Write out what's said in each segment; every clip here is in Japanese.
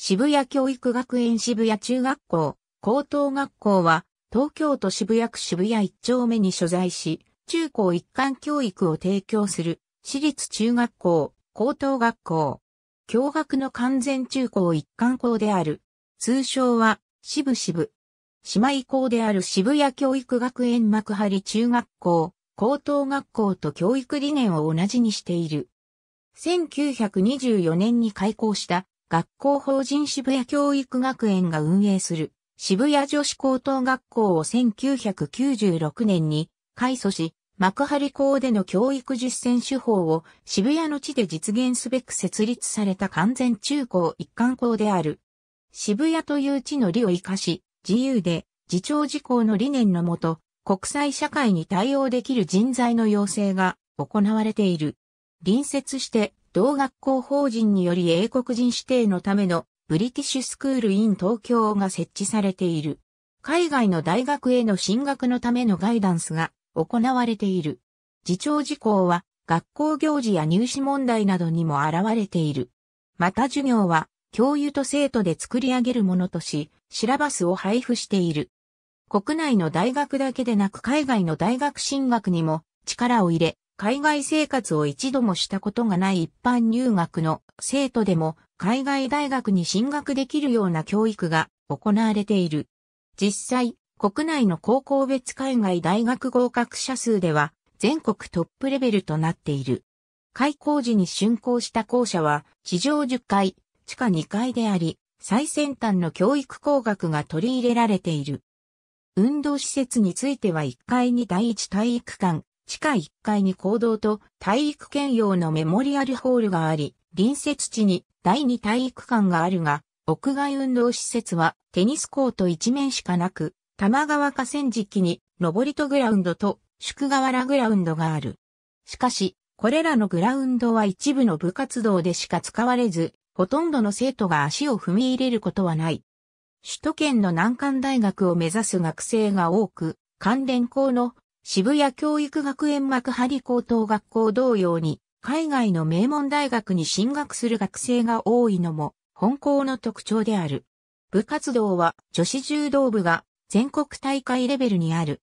渋谷教育学園渋谷中学校、高等学校は、東京都渋谷区渋谷一丁目に所在し、中高一貫教育を提供する、私立中学校、高等学校。教学の完全中高一貫校である。通称は、渋々。姉妹校である渋谷教育学園幕張中学校、高等学校と教育理念を同じにしている。1924年に開校した学校法人渋谷教育学園が運営する渋谷女子高等学校を1996年に改祖し、幕張校での教育実践手法を渋谷の地で実現すべく設立された完全中高一貫校である。渋谷という地の利を活かし、自由で自長自項の理念のもと、国際社会に対応できる人材の養成が行われている。隣接して同学校法人により英国人指定のためのブリティッシュスクールイン東京が設置されている。海外の大学への進学のためのガイダンスが行われている。自長事項は学校行事や入試問題などにも現れている。また授業は教諭と生徒で作り上げるものとし、シラバスを配布している。国内の大学だけでなく海外の大学進学にも力を入れ、海外生活を一度もしたことがない一般入学の生徒でも海外大学に進学できるような教育が行われている。実際、国内の高校別海外大学合格者数では全国トップレベルとなっている。開校時に竣工した校舎は地上10階、地下2階であり、最先端の教育工学が取り入れられている。運動施設については1階に第1体育館、地下1階に行動と体育兼用のメモリアルホールがあり、隣接地に第2体育館があるが、屋外運動施設はテニスコート一面しかなく、玉川河川敷に登り戸グラウンドと宿河原グラウンドがある。しかし、これらのグラウンドは一部の部活動でしか使われず、ほとんどの生徒が足を踏み入れることはない。首都圏の難関大学を目指す学生が多く、関連校の渋谷教育学園幕張高等学校同様に、海外の名門大学に進学する学生が多いのも、本校の特徴である。部活動は女子柔道部が全国大会レベルにある。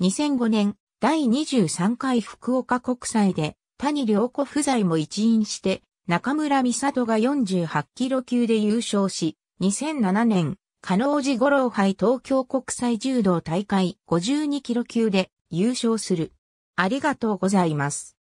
2005年第23回福岡国際で谷良子不在も一員して中村美里が48キロ級で優勝し、2007年、加納寺五郎杯東京国際柔道大会52キロ級で優勝する。ありがとうございます。